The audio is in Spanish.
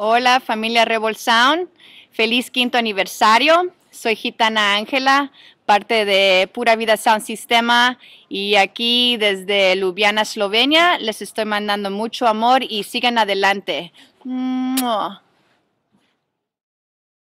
Hola familia Rebel Sound, feliz quinto aniversario. Soy Gitana Ángela, parte de Pura Vida Sound Sistema y aquí desde Ljubljana, Eslovenia, les estoy mandando mucho amor y sigan adelante.